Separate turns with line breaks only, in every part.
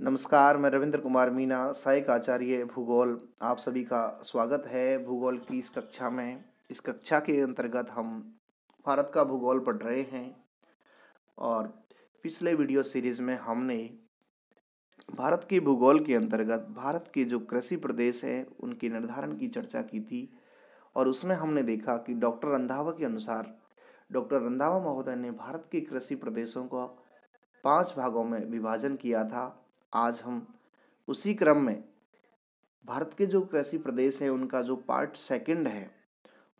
नमस्कार मैं रविंद्र कुमार मीना सहायक आचार्य भूगोल आप सभी का स्वागत है भूगोल की इस कक्षा में इस कक्षा के अंतर्गत हम भारत का भूगोल पढ़ रहे हैं और पिछले वीडियो सीरीज़ में हमने भारत के भूगोल के अंतर्गत भारत के जो कृषि प्रदेश हैं उनके निर्धारण की चर्चा की थी और उसमें हमने देखा कि डॉक्टर रंधावा के अनुसार डॉक्टर रंधावा महोदय ने भारत के कृषि प्रदेशों को पांच भागों में विभाजन किया था आज हम उसी क्रम में भारत के जो कृषि प्रदेश हैं उनका जो पार्ट सेकंड है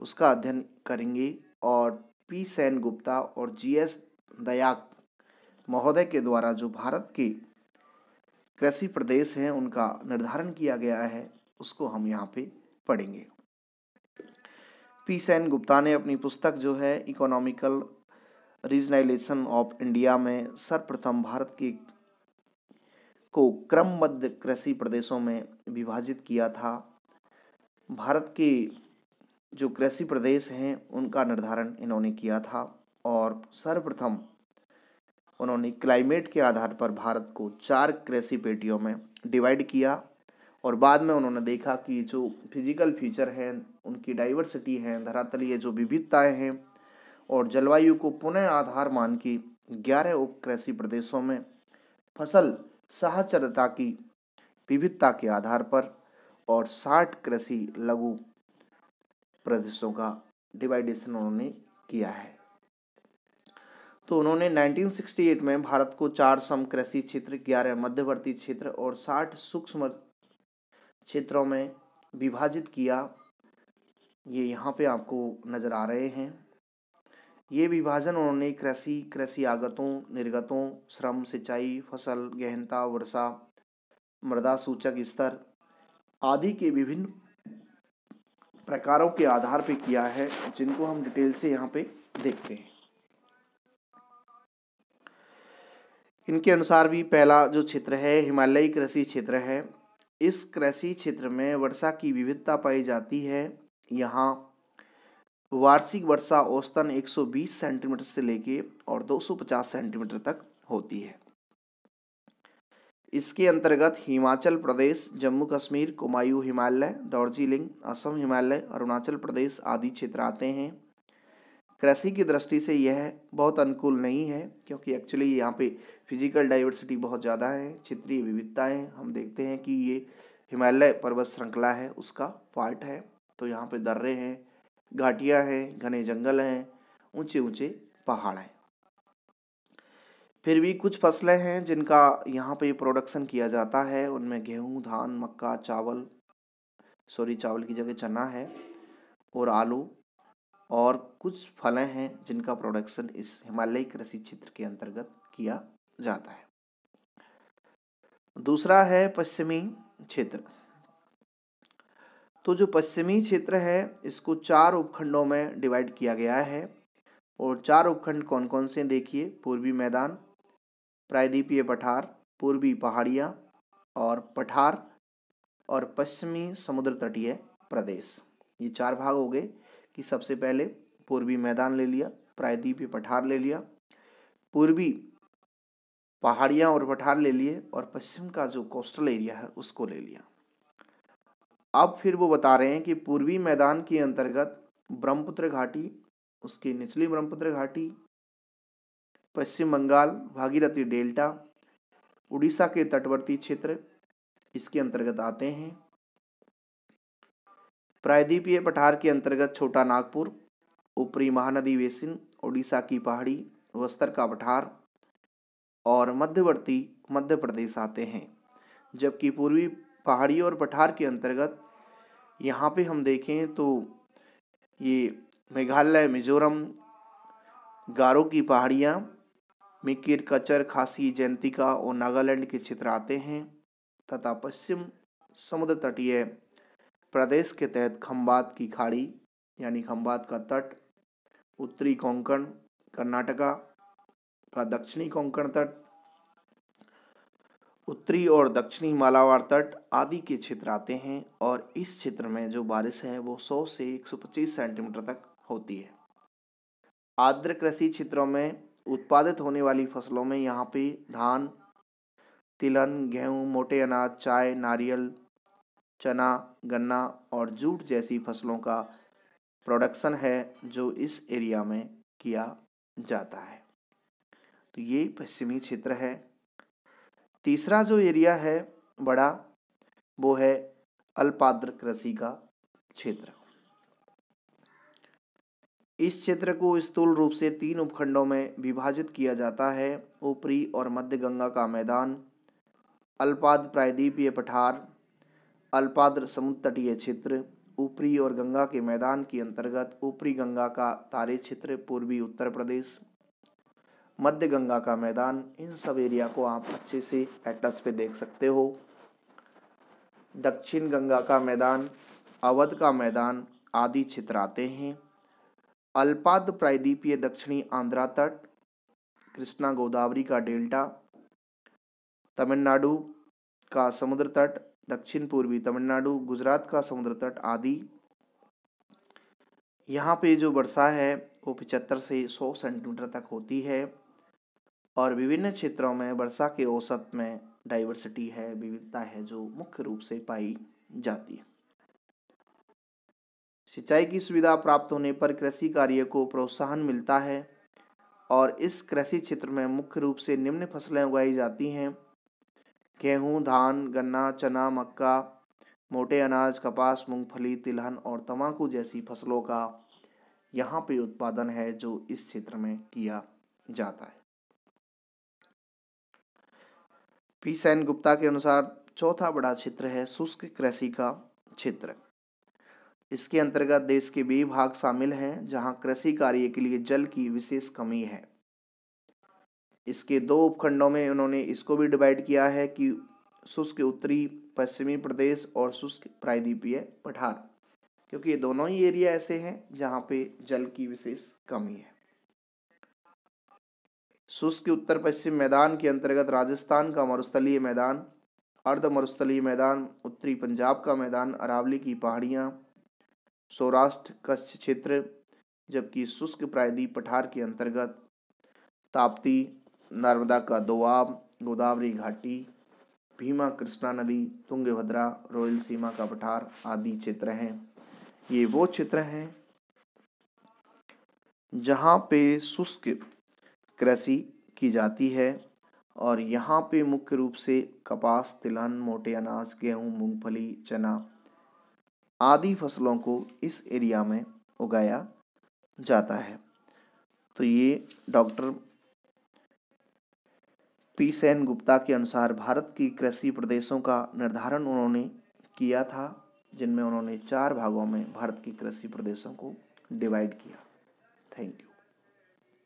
उसका अध्ययन करेंगे और पी सैन गुप्ता और जी एस दयाक महोदय के द्वारा जो भारत के कृषि प्रदेश हैं उनका निर्धारण किया गया है उसको हम यहाँ पे पढ़ेंगे पी सैन गुप्ता ने अपनी पुस्तक जो है इकोनॉमिकल रीजनलाइजेशन ऑफ इंडिया में सर्वप्रथम भारत के को क्रमबद्ध कृषि प्रदेशों में विभाजित किया था भारत के जो कृषि प्रदेश हैं उनका निर्धारण इन्होंने किया था और सर्वप्रथम उन्होंने क्लाइमेट के आधार पर भारत को चार कृषि पेटियों में डिवाइड किया और बाद में उन्होंने देखा कि जो फिजिकल फीचर हैं उनकी डाइवर्सिटी हैं धरातलीय जो विविधताएं हैं और जलवायु को पुनः आधार मान के ग्यारह उप कृषि प्रदेशों में फसल सहचरता की विविधता के आधार पर और साठ कृषि लघु प्रदेशों का डिवाइडेशन उन्होंने किया है तो उन्होंने 1968 में भारत को चार सम कृषि क्षेत्र ग्यारह मध्यवर्ती क्षेत्र और साठ सूक्ष्म क्षेत्रों में विभाजित किया ये यहाँ पे आपको नज़र आ रहे हैं ये विभाजन उन्होंने कृषि कृषि आगतों निर्गतों श्रम सिंचाई फसल गहनता वर्षा मृदा सूचक स्तर आदि के विभिन्न प्रकारों के आधार पर किया है जिनको हम डिटेल से यहाँ पे देखते हैं इनके अनुसार भी पहला जो क्षेत्र है हिमालयी कृषि क्षेत्र है इस कृषि क्षेत्र में वर्षा की विविधता पाई जाती है यहाँ वार्षिक वर्षा औसतन 120 सेंटीमीटर से लेके और 250 सेंटीमीटर तक होती है इसके अंतर्गत हिमाचल प्रदेश जम्मू कश्मीर कुमायूं हिमालय दार्जिलिंग असम हिमालय अरुणाचल प्रदेश आदि क्षेत्र आते हैं कृषि की दृष्टि से यह बहुत अनुकूल नहीं है क्योंकि एक्चुअली यहाँ पे फिजिकल डाइवर्सिटी बहुत ज़्यादा है क्षेत्रीय विविधताएँ हम देखते हैं कि ये हिमालय पर्वत श्रृंखला है उसका पार्ट है तो यहाँ पे दर्रे हैं घाटियाँ हैं घने जंगल हैं ऊंचे ऊंचे पहाड़ हैं फिर भी कुछ फसलें हैं जिनका यहाँ पे प्रोडक्शन किया जाता है उनमें गेहूँ धान मक्का चावल सॉरी चावल की जगह चना है और आलू और कुछ फलें हैं जिनका प्रोडक्शन इस हिमालयी कृषि क्षेत्र के अंतर्गत किया जाता है दूसरा है पश्चिमी क्षेत्र तो जो पश्चिमी क्षेत्र है इसको चार उपखंडों में डिवाइड किया गया है और चार उपखंड कौन कौन से देखिए पूर्वी मैदान प्रायद्वीपीय पठार पूर्वी पहाड़ियाँ और पठार और पश्चिमी समुद्र तटीय प्रदेश ये चार भाग हो गए कि सबसे पहले पूर्वी मैदान ले लिया प्रायद्वीपीय पठार ले लिया पूर्वी पहाड़ियाँ और पठार ले लिए और पश्चिम का जो कोस्टल एरिया है उसको ले लिया अब फिर वो बता रहे हैं कि पूर्वी मैदान के अंतर्गत ब्रह्मपुत्र घाटी उसकी निचली ब्रह्मपुत्र घाटी पश्चिम बंगाल भागीरथी डेल्टा उड़ीसा के तटवर्ती क्षेत्र इसके अंतर्गत आते हैं प्रायद्वीपीय पठार के अंतर्गत छोटा नागपुर ऊपरी महानदी बेसिन उड़ीसा की पहाड़ी वस्तर का पठार और मध्यवर्ती मध्य प्रदेश आते हैं जबकि पूर्वी पहाड़ी और पठार के अंतर्गत यहाँ पे हम देखें तो ये मेघालय मिजोरम गारो की पहाड़ियाँ मिकिर कचर खासी जयंतिका और नागालैंड के चित्र आते हैं तथा पश्चिम समुद्र तटीय प्रदेश के तहत खम्बात की खाड़ी यानी खम्बात का तट उत्तरी कोंकण कर्नाटका का दक्षिणी कोंकण तट उत्तरी और दक्षिणी मालावार तट आदि के क्षेत्र आते हैं और इस क्षेत्र में जो बारिश है वो 100 से 125 सेंटीमीटर तक होती है आर्द्र कृषि क्षेत्रों में उत्पादित होने वाली फसलों में यहाँ पे धान तिलन गेहूँ मोटे अनाज चाय नारियल चना गन्ना और जूट जैसी फसलों का प्रोडक्शन है जो इस एरिया में किया जाता है तो ये पश्चिमी क्षेत्र है तीसरा जो एरिया है बड़ा वो है अल्पाद्र कृषि का क्षेत्र इस क्षेत्र को स्थूल रूप से तीन उपखंडों में विभाजित किया जाता है ऊपरी और मध्य गंगा का मैदान अल्पाद प्रायद्वीपीय पठार अल्पाद्र समुद्र तटीय क्षेत्र ऊपरी और गंगा के मैदान के अंतर्गत ऊपरी गंगा का तारे क्षेत्र पूर्वी उत्तर प्रदेश मध्य गंगा का मैदान इन सब एरिया को आप अच्छे से एटलस पे देख सकते हो दक्षिण गंगा का मैदान अवध का मैदान आदि क्षेत्र आते हैं अल्पाद प्रायद्वीपीय दक्षिणी आंध्रा तट कृष्णा गोदावरी का डेल्टा तमिलनाडु का समुद्र तट दक्षिण पूर्वी तमिलनाडु गुजरात का समुद्र तट आदि यहाँ पे जो वर्षा है वो पचहत्तर से सौ सेंटीमीटर तक होती है और विभिन्न क्षेत्रों में वर्षा के औसत में डाइवर्सिटी है विविधता है जो मुख्य रूप से पाई जाती है सिंचाई की सुविधा प्राप्त होने पर कृषि कार्य को प्रोत्साहन मिलता है और इस कृषि क्षेत्र में मुख्य रूप से निम्न फसलें उगाई जाती हैं गेहूँ धान गन्ना चना मक्का मोटे अनाज कपास मूंगफली तिलहन और तंबाकू जैसी फसलों का यहाँ पे उत्पादन है जो इस क्षेत्र में किया जाता है पी सैन गुप्ता के अनुसार चौथा बड़ा क्षेत्र है शुष्क कृषि का क्षेत्र इसके अंतर्गत देश के वे भाग शामिल हैं जहां कृषि कार्य के लिए जल की विशेष कमी है इसके दो उपखंडों में उन्होंने इसको भी डिवाइड किया है कि शुष्क उत्तरी पश्चिमी प्रदेश और शुष्क प्रायद्वीपीय पठार क्योंकि ये दोनों ही एरिया ऐसे हैं जहाँ पे जल की विशेष कमी है शुष्क उत्तर पश्चिम मैदान के अंतर्गत राजस्थान का मरुस्थलीय मैदान अर्ध मरुस्थलीय मैदान उत्तरी पंजाब का मैदान अरावली की पहाड़ियाँ सौराष्ट्र कच्छ क्षेत्र जबकि शुष्क प्रायद्वीप पठार के अंतर्गत ताप्ती नर्मदा का दोआब गोदावरी घाटी भीमा कृष्णा नदी तुंगभद्रा रॉयल सीमा का पठार आदि क्षेत्र हैं ये वो क्षेत्र हैं जहाँ पे शुष्क कृषि की जाती है और यहाँ पे मुख्य रूप से कपास तिलहन मोटे अनाज गेहूँ मूंगफली चना आदि फसलों को इस एरिया में उगाया जाता है तो ये डॉक्टर पी सेन गुप्ता के अनुसार भारत की कृषि प्रदेशों का निर्धारण उन्होंने किया था जिनमें उन्होंने चार भागों में भारत की कृषि प्रदेशों को डिवाइड किया थैंक यू